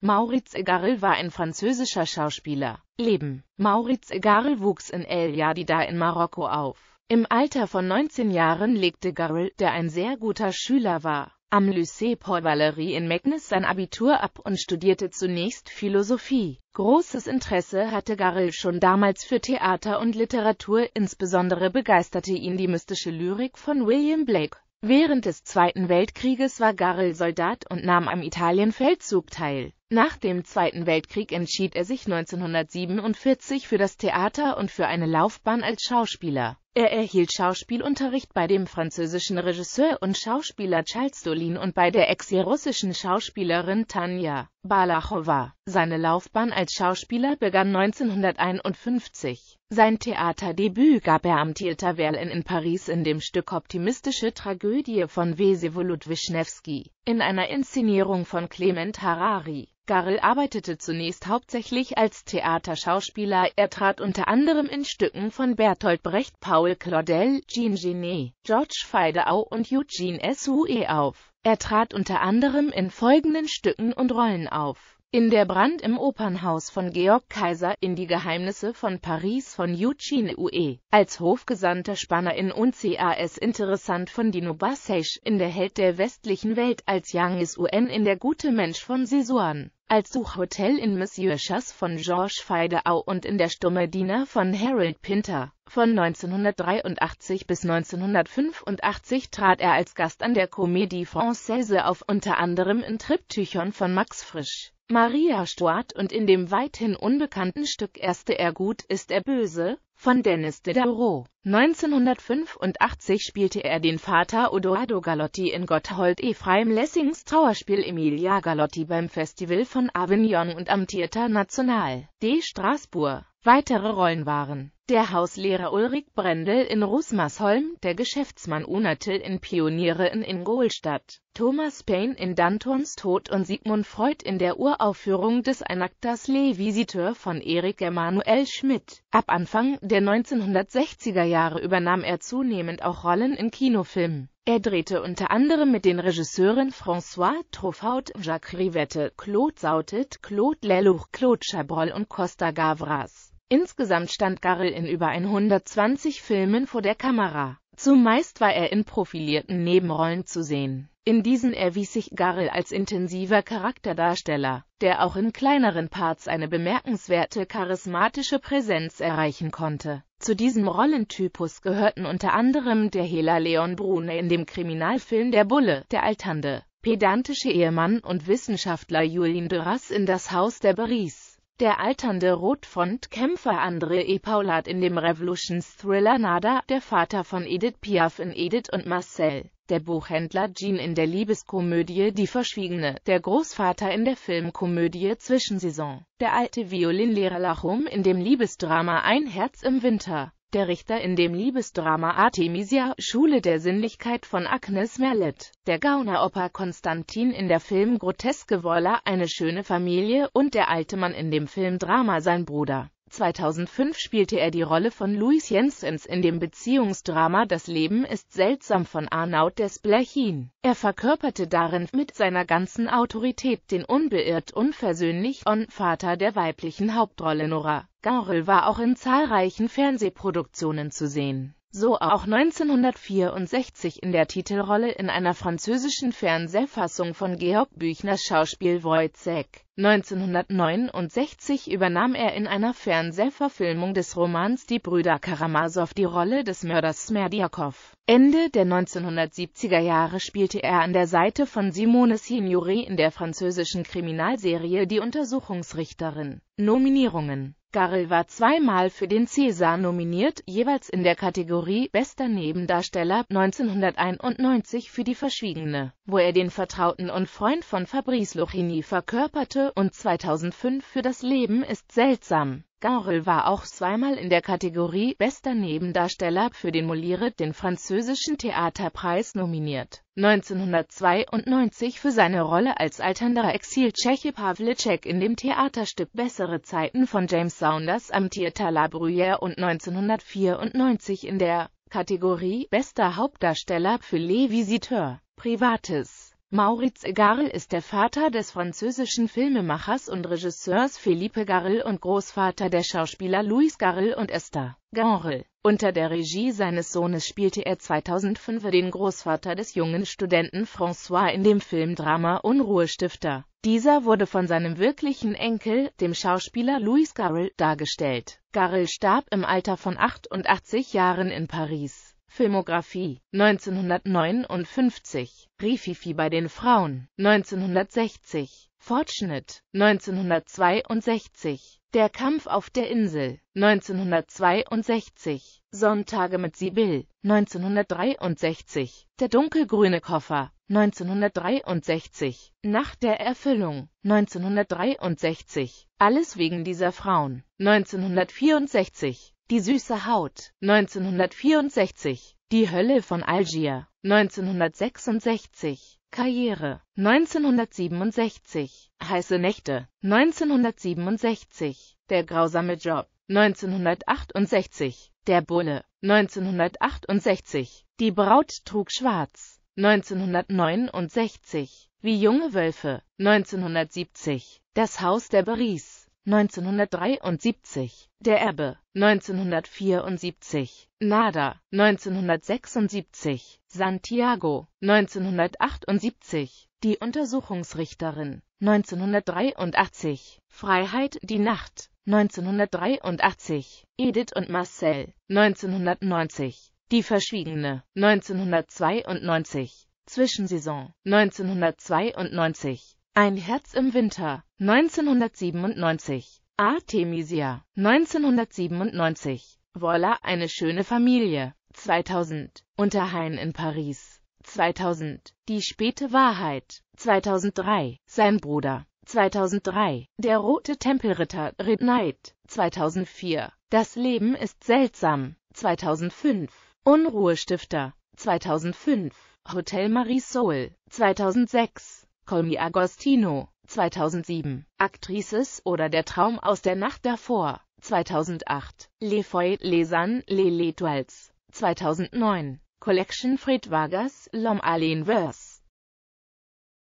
Maurice Egarl war ein französischer Schauspieler. Leben Maurice Egarl wuchs in El Yadida in Marokko auf. Im Alter von 19 Jahren legte Garl, der ein sehr guter Schüler war, am Lycée Paul Valéry in Meknes sein Abitur ab und studierte zunächst Philosophie. Großes Interesse hatte Garl schon damals für Theater und Literatur, insbesondere begeisterte ihn die mystische Lyrik von William Blake. Während des Zweiten Weltkrieges war Garl Soldat und nahm am Italienfeldzug teil. Nach dem Zweiten Weltkrieg entschied er sich 1947 für das Theater und für eine Laufbahn als Schauspieler. Er erhielt Schauspielunterricht bei dem französischen Regisseur und Schauspieler Charles Dolin und bei der ex-russischen Schauspielerin Tanja Balachowa. Seine Laufbahn als Schauspieler begann 1951. Sein Theaterdebüt gab er am Theater Verlin in Paris in dem Stück Optimistische Tragödie von Wesewolud Wischnewski, in einer Inszenierung von Clement Harari. Garrel arbeitete zunächst hauptsächlich als Theaterschauspieler, er trat unter anderem in Stücken von Bertolt Brecht, Paul Paul Claudel, Jean Genet, George Feideau und Eugene Sue auf. Er trat unter anderem in folgenden Stücken und Rollen auf in der Brand im Opernhaus von Georg Kaiser in die Geheimnisse von Paris von Eugene Ue, als Hofgesandter Spanner in UNCAS interessant von Dino Bassage in der Held der westlichen Welt als Yangis UN in der Gute Mensch von Sisuan, als Suchhotel in Monsieur Chasse von Georges Feideau und in der Stumme Diener von Harold Pinter. Von 1983 bis 1985 trat er als Gast an der Comédie Française auf, unter anderem in Triptychon von Max Frisch. Maria Stuart und in dem weithin unbekannten Stück Erste er gut, ist er böse, von Dennis de Dauro. 1985 spielte er den Vater Odoardo Galotti in Gotthold Ephraim Lessings Trauerspiel Emilia Galotti beim Festival von Avignon und am Theater National de Strasbourg. Weitere Rollen waren der Hauslehrer Ulrich Brendel in Rusmersholm, der Geschäftsmann Unatil in Pioniere in Ingolstadt, Thomas Paine in Dantons Tod und Sigmund Freud in der Uraufführung des Anactas Le Visiteur von Erik Emanuel Schmidt. Ab Anfang der 1960er Jahre übernahm er zunehmend auch Rollen in Kinofilmen. Er drehte unter anderem mit den Regisseuren François Truffaut, Jacques Rivette, Claude Sautet, Claude Lelouch, Claude Chabrol und Costa Gavras. Insgesamt stand Garrel in über 120 Filmen vor der Kamera. Zumeist war er in profilierten Nebenrollen zu sehen. In diesen erwies sich Garrel als intensiver Charakterdarsteller, der auch in kleineren Parts eine bemerkenswerte charismatische Präsenz erreichen konnte. Zu diesem Rollentypus gehörten unter anderem der Hela Leon Brune in dem Kriminalfilm Der Bulle, der Altande, pedantische Ehemann und Wissenschaftler Julien Duras in Das Haus der Baris der alternde Rotfront-Kämpfer E. Paulat in dem Revolutions-Thriller Nada, der Vater von Edith Piaf in Edith und Marcel, der Buchhändler Jean in der Liebeskomödie Die Verschwiegene, der Großvater in der Filmkomödie Zwischensaison, der alte Violinlehrer Lachum in dem Liebesdrama Ein Herz im Winter der Richter in dem Liebesdrama Artemisia, Schule der Sinnlichkeit von Agnes Merlet, der Gauneroper Konstantin in der Film Groteske Woller, eine schöne Familie und der alte Mann in dem Film Drama sein Bruder. 2005 spielte er die Rolle von Louis Jensens in dem Beziehungsdrama Das Leben ist seltsam von Arnaud Desplechin. Er verkörperte darin mit seiner ganzen Autorität den unbeirrt unversöhnlich on Vater der weiblichen Hauptrolle Nora. Gaurel war auch in zahlreichen Fernsehproduktionen zu sehen so auch 1964 in der Titelrolle in einer französischen Fernsehfassung von Georg Büchners Schauspiel Wojzeck. 1969 übernahm er in einer Fernsehverfilmung des Romans Die Brüder Karamasow die Rolle des Mörders Smerdiakov. Ende der 1970er Jahre spielte er an der Seite von Simone Signoret in der französischen Kriminalserie Die Untersuchungsrichterin. Nominierungen Garrel war zweimal für den Cäsar nominiert, jeweils in der Kategorie Bester Nebendarsteller 1991 für Die Verschwiegene, wo er den Vertrauten und Freund von Fabrice Luchini verkörperte und 2005 für Das Leben ist seltsam Garel war auch zweimal in der Kategorie Bester Nebendarsteller für den Molière, den französischen Theaterpreis, nominiert. 1992 für seine Rolle als alternder Exil-Tscheche Pavlicek in dem Theaterstück Bessere Zeiten von James Saunders am Theater La Bruyère und 1994 in der Kategorie Bester Hauptdarsteller für Les Visiteurs, Privates. Maurice Garrel ist der Vater des französischen Filmemachers und Regisseurs Philippe Garrel und Großvater der Schauspieler Louis Garrel und Esther Garel. Unter der Regie seines Sohnes spielte er 2005 den Großvater des jungen Studenten François in dem Filmdrama Unruhestifter. Dieser wurde von seinem wirklichen Enkel, dem Schauspieler Louis Garrel, dargestellt. Garrel starb im Alter von 88 Jahren in Paris. Filmografie 1959 Rififi bei den Frauen 1960 Fortschnitt 1962 Der Kampf auf der Insel 1962 Sonntage mit Sibyl 1963 Der dunkelgrüne Koffer 1963 Nach der Erfüllung 1963 Alles wegen dieser Frauen 1964 die süße Haut 1964, Die Hölle von Algier 1966, Karriere 1967, Heiße Nächte 1967, Der grausame Job 1968, Der Bulle 1968, Die Braut trug schwarz 1969, Wie junge Wölfe 1970, Das Haus der Paris 1973, Der Erbe, 1974, Nada, 1976, Santiago, 1978, Die Untersuchungsrichterin, 1983, Freiheit, die Nacht, 1983, Edith und Marcel, 1990, Die Verschwiegene, 1992, Zwischensaison, 1992, ein Herz im Winter, 1997. Artemisia, 1997. Voila, eine schöne Familie, 2000. Unterhain in Paris, 2000. Die späte Wahrheit, 2003. Sein Bruder, 2003. Der rote Tempelritter, Red Knight, 2004. Das Leben ist seltsam, 2005. Unruhestifter, 2005. Hotel Marie Soul, 2006. Colmi Agostino, 2007, Actrices oder Der Traum aus der Nacht davor, 2008, Les Foy, Les An, Les L'étoiles, 2009, Collection Fred Vargas, L'Homme Alien Verse.